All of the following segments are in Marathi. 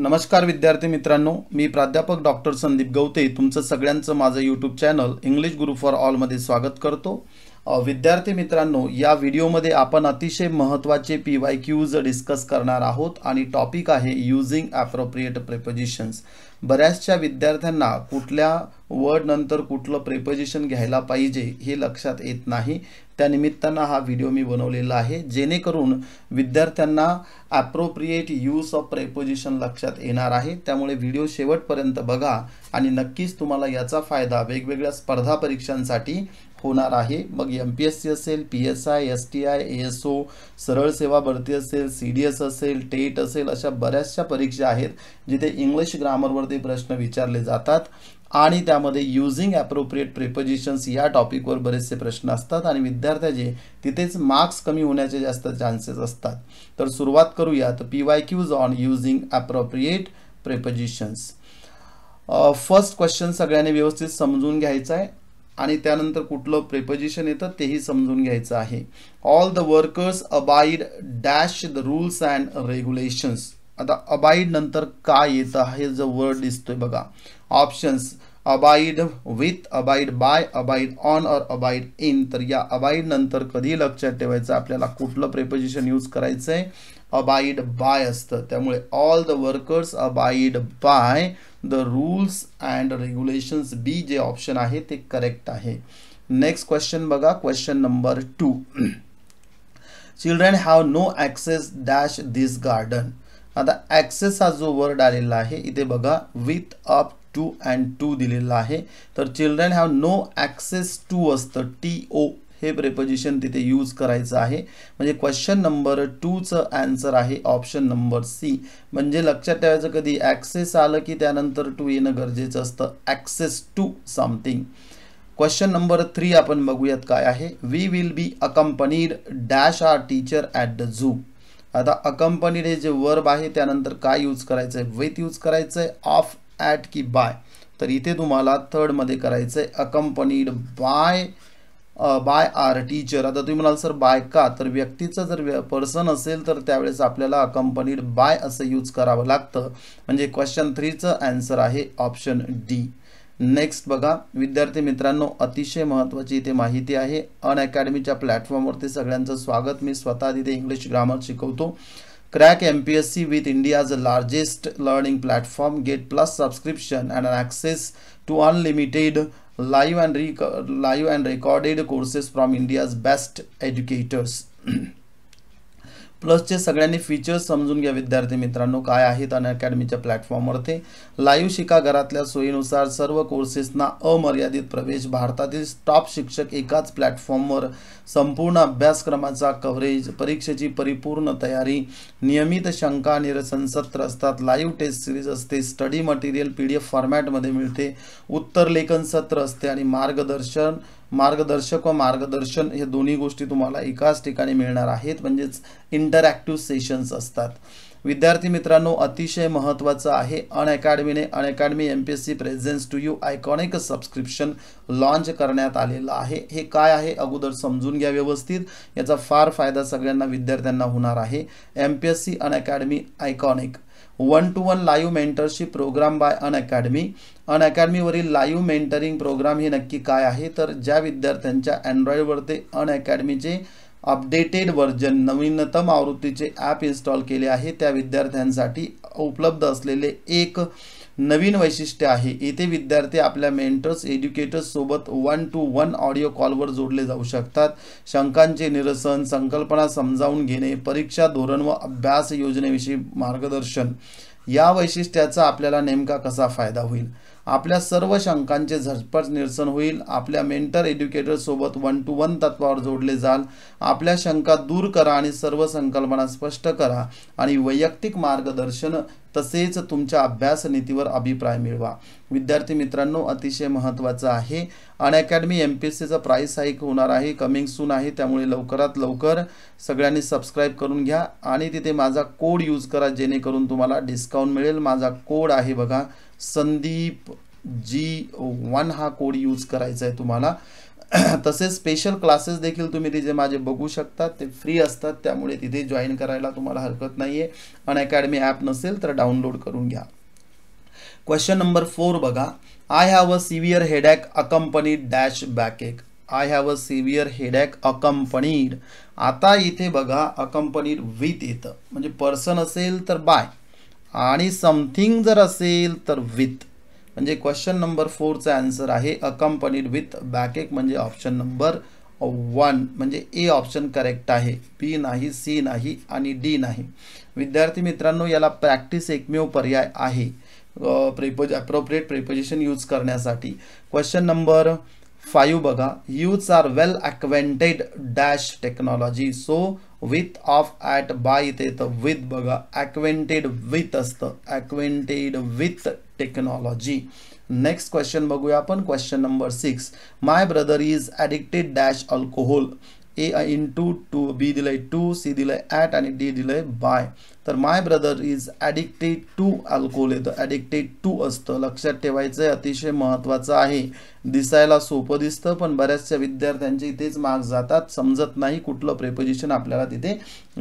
नमस्कार विद्यार्थी मित्रांनो मी प्राध्यापक डॉक्टर संदीप गवते तुमचं सगळ्यांचं माझं YouTube channel English Guru for ऑलमध्ये स्वागत करतो विद्यार्थी मित्रांनो या व्हिडिओमध्ये आपण अतिशय महत्त्वाचे पी वाय क्यूज डिस्कस करणार आहोत आणि टॉपिक आहे युझिंग ॲप्रोप्रिएट प्रेपोजिशन्स बऱ्याचशा विद्यार्थ्यांना कुठल्या वर्डनंतर कुठलं प्रेपोजिशन घ्यायला पाहिजे हे लक्षात येत नाही त्यानिमित्तानं हा व्हिडिओ मी बनवलेला आहे जेणेकरून विद्यार्थ्यांना ॲप्रोप्रिएट यूज ऑफ प्रेपोजिशन लक्षात येणार आहे त्यामुळे व्हिडिओ शेवटपर्यंत बघा आणि नक्कीच तुम्हाला याचा फायदा वेगवेगळ्या स्पर्धा परीक्षांसाठी होणार आहे मग एम पी एस सी असेल P S I S T I S O सरळ सेवा भरती असेल सी डी एस असेल टेट असेल अशा बऱ्याचशा परीक्षा आहेत जिथे इंग्लिश ग्रामरवरती प्रश्न विचारले जातात आणि त्यामध्ये युझिंग ॲप्रोप्रिएट प्रिपोजिशन्स या टॉपिकवर बरेचसे प्रश्न असतात आणि विद्यार्थ्याचे तिथेच मार्क्स कमी होण्याचे जास्त चान्सेस असतात तर सुरुवात करूया तर P Y Qs on using appropriate prepositions first question सगळ्यांनी व्यवस्थित समजून घ्यायचा आहे आणि त्यानंतर कुठलं प्रेपोजिशन येतं तेही समजून घ्यायचं आहे all the workers abide dash the rules and regulations आता अबाईड नंतर काय येतं हे जो वर्ड दिसतोय बघा options abide with abide by abide on or abide in तर या अबाईड नंतर कधी लक्षात ठेवायचं आपल्याला कुठलं प्रेपोजिशन यूज करायचं आहे अबाईड बाय असतं त्यामुळे all the workers abide by the rules and regulations B जे ऑप्शन आहे ते करेक्ट आहे नेक्स्ट क्वेश्चन बघा question number two children have no access dash this garden आता ॲक्सेस हा जो वर्ड आलेला आहे इथे बघा with up to and to दिलेलं आहे तर children have no access to असतं टी ओ हे प्रेपोजिशन तिथे यूज करायचं आहे म्हणजे क्वेश्चन नंबर टूचं आन्सर आहे ऑप्शन नंबर सी म्हणजे लक्षात ठेवायचं कधी ॲक्सेस आलं की त्यानंतर टू येणं गरजेचं असतं access to something question number three आपण बघूयात काय आहे we will be accompanied dash our teacher at the zoo आता अकंपनीड हे जे वर्ब आहे त्यानंतर काय यूज करायचं आहे विथ यूज करायचं आहे ऑफ ॲट की बाय तर इथे तुम्हाला थर्डमध्ये करायचं आहे accompanied by by our teacher आता तुम्ही म्हणाल सर बाय का तर व्यक्तीचं जर पर्सन असेल तर त्यावेळेस आपल्याला अकंपनीड बाय असं यूज करावं लागतं म्हणजे क्वेश्चन थ्रीचं अँसर आहे ऑप्शन डी नेक्स्ट बघा विद्यार्थी मित्रांनो अतिशय महत्त्वाची इथे माहिती आहे अन अकॅडमीच्या प्लॅटफॉर्मवरती सगळ्यांचं स्वागत मी स्वतः तिथे इंग्लिश ग्रामर शिकवतो Crack MPSC with India's largest learning platform, get plus subscription and access to unlimited live and, live and recorded courses from India's best educators. प्लसचे सगळ्यांनी फीचर्स समजून घ्या विद्यार्थी मित्रांनो काय आहेत अन अकॅडमीच्या प्लॅटफॉर्मवरती लाईव्ह शिका घरातल्या सोयीनुसार सर्व कोर्सेसना अमर्यादित प्रवेश भारतातील टॉप शिक्षक एकाच प्लॅटफॉर्मवर संपूर्ण अभ्यासक्रमाचा कव्हरेज परीक्षेची परिपूर्ण तयारी नियमित शंका निरसन सत्र असतात लाईव्ह टेस्ट सिरीज असते study material P D F फॉर्मॅटमध्ये मिळते उत्तर लेखन सत्र असते आणि मार्गदर्शन मार्गदर्शक व मार्गदर्शन हे दोन्ही गोष्टी तुम्हाला एकाच ठिकाणी मिळणार आहेत म्हणजेच इंटरॅक्टिव्ह सेशन्स असतात विद्यार्थी मित्रांनो अतिशय महत्त्वाचं आहे अनअकॅडमीने Unacademy M P S C presents to you iconic subscription launch करण्यात आलेलं आहे हे काय आहे अगोदर समजून घ्या व्यवस्थित याचा फार फायदा सगळ्यांना विद्यार्थ्यांना होणार आहे M P S C Unacademy iconic one to one live mentorship program by Unacademy अन अकॅडमीवरील लाईव्ह मेंटरिंग प्रोग्राम हे नक्की काय आहे तर ज्या विद्यार्थ्यांच्या ते अन अकॅडमीचे अपडेटेड व्हर्जन नवीनतम आवृत्तीचे ॲप इन्स्टॉल केले आहे त्या विद्यार्थ्यांसाठी उपलब्ध असलेले एक नवीन वैशिष्ट्य आहे येथे विद्यार्थी आपल्या मेंटर्स सोबत वन टू वन ऑडिओ कॉलवर जोडले जाऊ शकतात शंकांचे निरसन संकल्पना समजावून घेणे परीक्षा धोरण व अभ्यास योजनेविषयी मार्गदर्शन या वैशिष्ट्याचा आपल्याला नेमका कसा फायदा होईल आपल्या सर्व शंकांचे झटपट निरसन होईल आपल्या मेंटर एज्युकेटरसोबत वन टू वन तत्वावर जोडले जाल आपल्या शंका दूर करा आणि सर्व संकल्पना स्पष्ट करा आणि वैयक्तिक मार्गदर्शन तसेच तुमच्या अभ्यास नीतीवर अभिप्राय मिळवा विद्यार्थी मित्रांनो अतिशय महत्त्वाचं आहे अनअकॅडमी एम पी एस सीचा प्राईस हाईक होणार आहे कमिंग सून आहे त्यामुळे लवकरात लवकर सगळ्यांनी सबस्क्राईब करून घ्या आणि तिथे माझा कोड यूज करा जेणेकरून तुम्हाला डिस्काउंट मिळेल माझा कोड आहे बघा संदीप जी वन हा कोड यूज करायचा आहे तुम्हाला तसेच स्पेशल क्लासेस देखील तुम्ही तिथे माझे बघू शकता ते फ्री असतात त्यामुळे तिथे जॉईन करायला तुम्हाला हरकत नाही आहे अनअकॅडमी ॲप नसेल तर डाउनलोड करून घ्या क्वेश्चन नंबर फोर बघा I have a severe headache accompanied dash backache I have a severe headache accompanied आता इथे बघा अकंपनीड विथ येतं म्हणजे पर्सन असेल तर बाय आणि समथिंग जर असेल तर विथ म्हणजे क्वेश्चन नंबर फोरचा आन्सर आहे अकंपनीड विथ बॅकेक म्हणजे ऑप्शन नंबर वन म्हणजे ए ऑप्शन करेक्ट आहे बी नाही सी नाही आणि डी नाही विद्यार्थी मित्रांनो याला प्रॅक्टिस एकमेव पर्याय आहे प्रिपोज अप्रोप्रिएट प्रिपोजिशन यूज करण्यासाठी क्वेश्चन नंबर फाईव्ह बघा you are well acquainted dash technology so with of at by इथे येतं विथ बघा ॲक्वेंटेड विथ असतं acquainted with technology next question बघूया आपण question number six my brother is addicted dash alcohol A into to B दिलंय टू सी दिलंय ॲट आणि डी दिलंय बाय तर my brother is addicted to alcohol येतं ॲडिक्टेड टू असतं लक्षात ठेवायचं अतिशय महत्त्वाचं आहे दिसायला सोपं दिसतं पण बऱ्याचशा विद्यार्थ्यांचे इथेच मार्क्स जातात समजत नाही कुठलं प्रेपोजिशन आपल्याला तिथे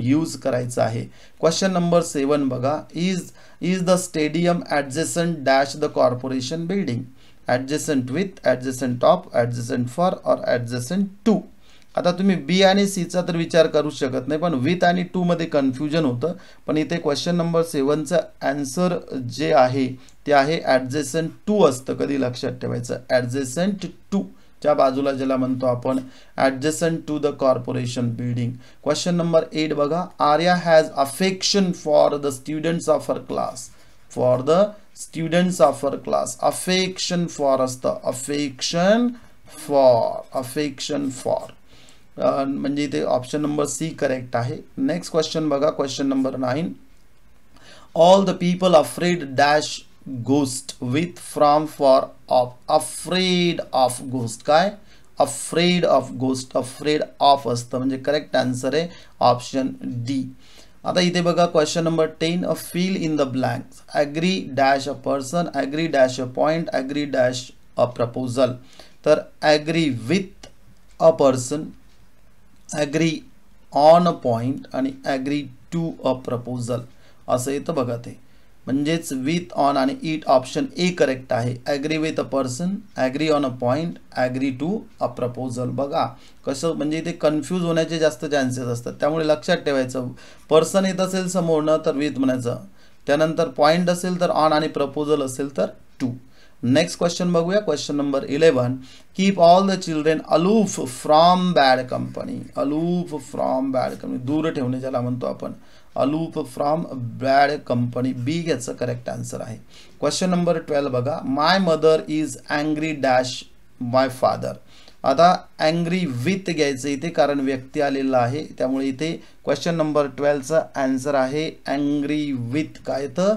यूज करायचं आहे क्वेश्चन नंबर सेवन बघा is is the stadium adjacent dash the corporation building adjacent with adjacent top adjacent for or adjacent to आता तुम्ही बी आणि सीचा तर विचार करू शकत नाही पण विथ आणि टूमध्ये कन्फ्युजन होतं पण इथे क्वेश्चन नंबर सेवनचं ॲन्सर जे आहे ते आहे ॲडजेसेंट टू असतं कधी लक्षात ठेवायचं ॲडजेसेंट टू च्या बाजूला ज्याला म्हणतो आपण adjacent to the corporation building question number eight बघा Arya has affection for the students of her class for the students of her class affection for असतं अफेक्शन फॉर अफेक्शन फॉर म्हणजे इथे ऑप्शन नंबर सी करेक्ट आहे नेक्स्ट क्वेश्चन बघा question number nine all the people afraid dash ghost with from for of afraid of ghost काय afraid of ghost afraid of असतं म्हणजे करेक्ट आन्सर आहे ऑप्शन डी आता इथे बघा question number ten a fill in the blanks agree dash a person agree dash a point agree dash a proposal तर agree with a person agree on a point आणि ॲग्री टू अ प्रपोजल असं येतं बघा ते म्हणजेच विथ ऑन आणि इट ऑप्शन ए करेक्ट आहे agree with a person agree on a point agree to a proposal बघा कसं म्हणजे इथे कन्फ्यूज होण्याचे जास्त चान्सेस असतात त्यामुळे लक्षात ठेवायचं पर्सन येत असेल समोरनं तर विथ म्हणायचं त्यानंतर पॉईंट असेल तर ऑन आणि प्रपोजल असेल तर टू नेक्स्ट क्वेश्चन बघूया question number eleven keep all the children aloof from bad company aloof from bad company दूर ठेवणे ज्याला म्हणतो आपण aloof from bad company B याचं करेक्ट आन्सर आहे क्वेश्चन नंबर ट्वेल्व बघा my mother is angry dash my father आता अँग्री विथ घ्यायचं इथे कारण व्यक्ती आलेला आहे त्यामुळे इथे क्वेश्चन नंबर ट्वेल्वचं आन्सर आहे अँग्री विथ काय तर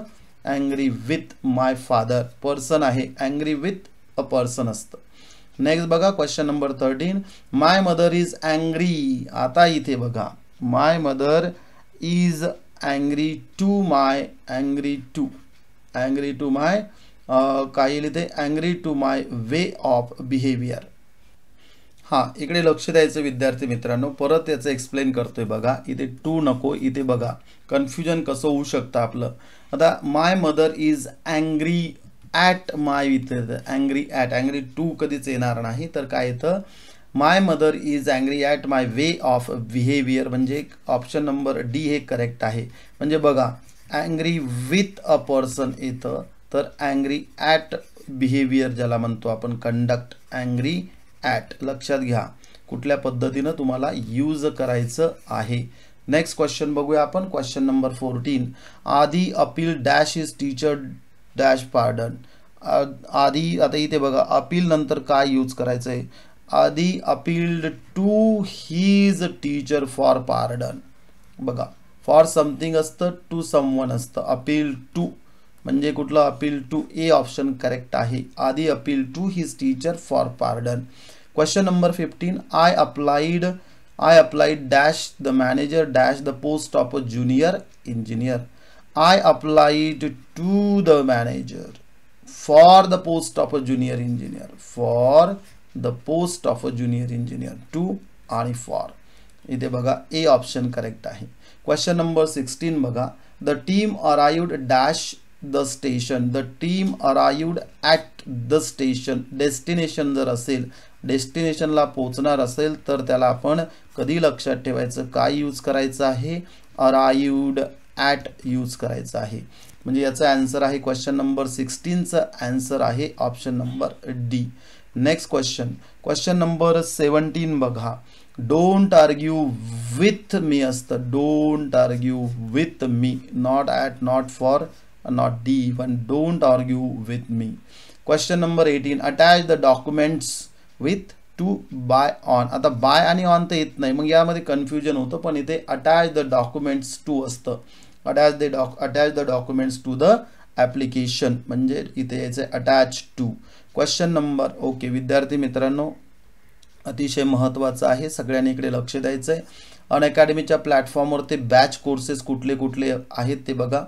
angry with my father person आहे अँग्री विथ अ पर्सन असतं नेक्स्ट बघा question number thirteen my mother is angry आता इथे बघा my mother is angry to my angry to angry to my काय येईल इथे angry to my way of behaviour हां इकडे लक्ष द्यायचं विद्यार्थी मित्रांनो परत याचं एक्सप्लेन करतो आहे बघा इथे टू नको इथे बघा कन्फ्युजन कसं होऊ शकतं आपलं आता my mother is angry at my with angry at angry to कधीच येणार नाही तर काय येतं my mother is angry at my way of behaviour म्हणजे ऑप्शन नंबर डी हे करेक्ट आहे म्हणजे बघा अँग्री विथ अ पर्सन येतं तर अँग्री ॲट बिहेवियर ज्याला म्हणतो आपण कंडक्ट अँग्री ॲट लक्षात घ्या कुठल्या पद्धतीनं तुम्हाला यूज करायचं आहे नेक्स्ट क्वेश्चन बघूया आपण question number fourteen Aadhi appeal dash his teacher dash pardon Aadhi आता इथे बघा अपील नंतर काय यूज करायचं म्हणजे आहे Aadhi appealed to his teacher for pardon बघा फॉर समथिंग असतं टू समवन असतं अपील टू म्हणजे कुठलं appeal to A option correct आहे Aadhi appeal to his teacher for pardon question number 15 i applied i applied dash the manager dash the post of a junior engineer i applied to the manager for the post of a junior engineer for the post of a junior engineer to आणि for. इथे बघा ए ऑप्शन करेक्ट आहे क्वेश्चन नंबर sixteen बघा the team arrived dash the station the team at the the station destination जर असेल डेस्टिनेशनला पोचणार असेल तर त्याला आपण कधी लक्षात ठेवायचं काय यूज करायचं आहे अराईवड ॲट यूज करायचं आहे म्हणजे याचा ॲन्सर आहे क्वेश्चन नंबर सिक्स्टीनचं ॲन्सर आहे option number D next question question number seventeen बघा डोंट आर्ग्यू विथ मी असतं don't argue with me not at not for not D one don't argue with me question number eighteen attach the documents with to by on आता बाय आणि ऑन तर येत नाही मग यामध्ये कन्फ्युजन होतं पण इथे अटॅच द डॉक्युमेंट्स टू असतं attach the doc attach the documents to the application म्हणजे इथे यायचं attach to question number okay विद्यार्थी मित्रांनो अतिशय महत्त्वाचं आहे सगळ्यांनी इकडे लक्ष द्यायचं आहे अनअकॅडमीच्या प्लॅटफॉर्मवर ते बॅच कोर्सेस कुठले कुठले आहेत ते बघा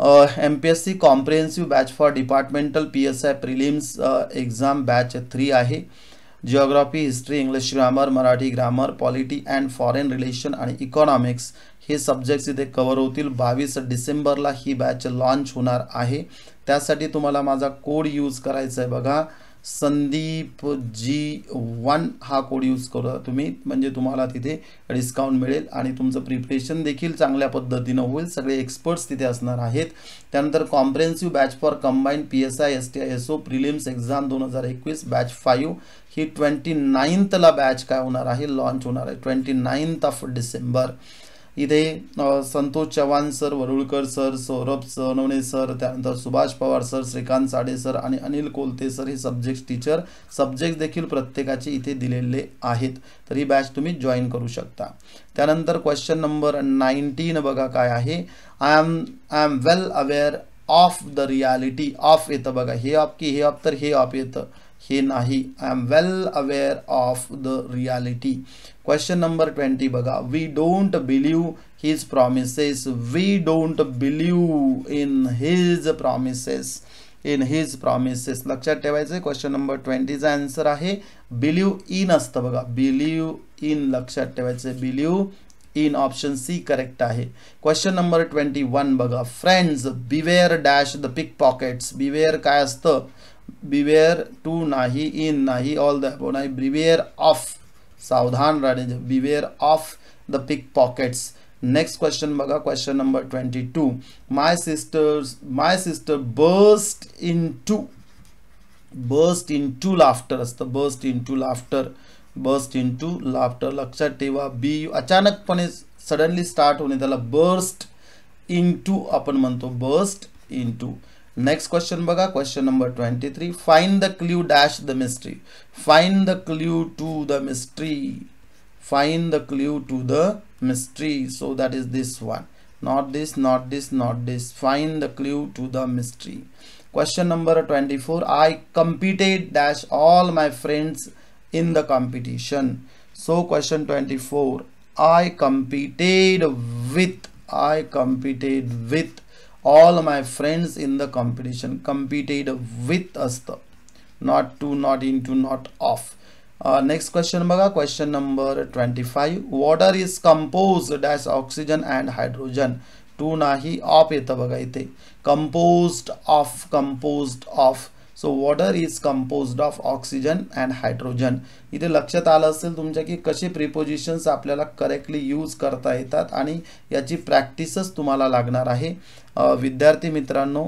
M P S C comprehensive batch for departmental P S I prelims exam batch three आहे geography history English grammar Marathi grammar polity and foreign relation आणि इकॉनॉमिक्स हे सब्जेक्ट्स इथे कवर होतील बावीस डिसेंबरला ही बॅच लॉन्च होणार आहे त्यासाठी तुम्हाला माझा कोड यूज करायचा आहे बघा संदीप जी वन हा कोड यूज करा तुम्ही म्हणजे तुम्हाला तिथे डिस्काउंट मिळेल आणि तुमचं प्रिपरेशन देखील चांगल्या पद्धतीनं होईल सगळे एक्सपर्ट्स तिथे असणार आहेत त्यानंतर comprehensive batch for combined P S I S T I S O prelims exam दोन हजार एकवीस बॅच फाईव्ह ही ट्वेंटी नाईन्थला बॅच काय होणार आहे लॉन्च होणार आहे ट्वेंटी नाईन्थ ऑफ डिसेंबर इथे Santosh Chavan sir Varulkar sir Saurabh Sonawane sir त्यानंतर सुभाष पवार सर श्रीकांत साडे सर आणि अनिल कोलते सर हे सब्जेक्ट टीचर सब्जेक्ट देखील प्रत्येकाचे इथे दिलेले आहेत तर ही बॅच तुम्ही जॉईन करू शकता त्यानंतर क्वेश्चन नंबर नाईन्टीन बघा काय आहे I'm I'm well aware of the reality of येतं बघा हे ऑफ की हे ऑफ तर हे ऑफ येतं हे नाही I'm well aware of the reality question number twenty बघा we don't believe his promises we don't believe in his promises in his promises लक्षात ठेवायचं क्वेश्चन नंबर ट्वेंटीचा आन्सर आहे बिलीव इन असतं बघा बिलीव इन लक्षात ठेवायचं आहे believe in option C correct आहे क्वेश्चन नंबर ट्वेंटी वन बघा friends beware dash the pick pockets beware काय असतं बीवेयर टू नाही इन नाही ऑल द above नाही बीवेअर ऑफ सावधान Rane beware of the pick pockets next question बघा question number twenty two my sisters my sister burst in to burst in to laughter असतं burst in to laughter burst in to laughter लक्षात ठेवा बी अचानकपणे सडनली स्टार्ट होणे त्याला बर्स्ट इन टू आपण म्हणतो burst in to next question baga question number 23 find the clue dash the mystery find the clue to the mystery find the clue to the mystery so that is this one not this not this not this find the clue to the mystery question number 24 i competed dash all my friends in the competition so question 24 i competed with i competed with all my friends in the competition competed with असतं not to not in to not of next question बघा question number twenty five water is compose dash oxygen and hydrogen two नाही ऑफ येतं बघा इथे composed of composed of so water is composed of oxygen and hydrogen इथे लक्षात आलं असेल तुमच्या की कसे प्रिपोजिशन्स आपल्याला करेक्टली यूज करता येतात आणि याची प्रॅक्टिसच तुम्हाला लागणार आहे विद्यार्थी मित्रांनो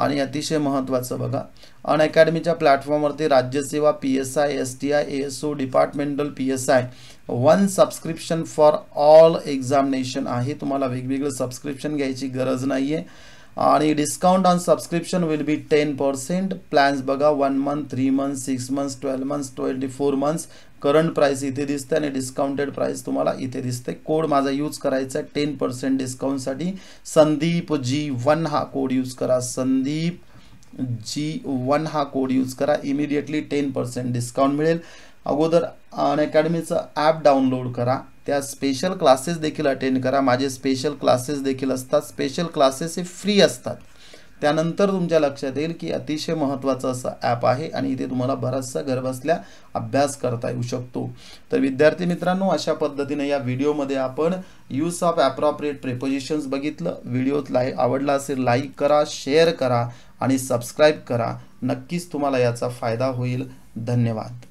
आणि अतिशय महत्त्वाचं बघा अन अकॅडमीच्या प्लॅटफॉर्मवरती राज्यसेवा P S I S T I S O departmental P S I one subscription for all examination आहे तुम्हाला वेगवेगळं सबस्क्रिप्शन घ्यायची गरज नाही आहे आणि discount on subscription will be ten percent plans बघा one month three month six months twelve months twenty four months current price इथे दिसते आणि डिस्काउंटेड प्राइस तुम्हाला इथे दिसते कोड माझा यूज करायचा आहे टेन पर्सेंट डिस्काउंटसाठी संदीप जी वन हा कोड यूज करा संदीप जी वन हा कोड यूज करा इमिडिएटली टेन पर्सेंट डिस्काउंट मिळेल अगोदर अनअकॅडमीचं ॲप डाउनलोड करा त्या स्पेशल क्लासेस देखील अटेंड करा माझे स्पेशल क्लासेस देखील असतात स्पेशल क्लासेस हे फ्री असतात त्यानंतर तुमच्या लक्षात येईल की अतिशय महत्त्वाचं असं ॲप आहे आणि इथे तुम्हाला बराचसा घरबसल्या अभ्यास करता येऊ शकतो तर विद्यार्थी मित्रांनो अशा पद्धतीने या व्हिडिओमध्ये आपण यूज ऑफ ॲप्रॉप्रिएट प्रेपोजिशन्स बघितलं व्हिडिओत लाई आवडला असेल लाईक करा शेअर करा आणि सबस्क्राईब करा नक्कीच तुम्हाला याचा फायदा होईल धन्यवाद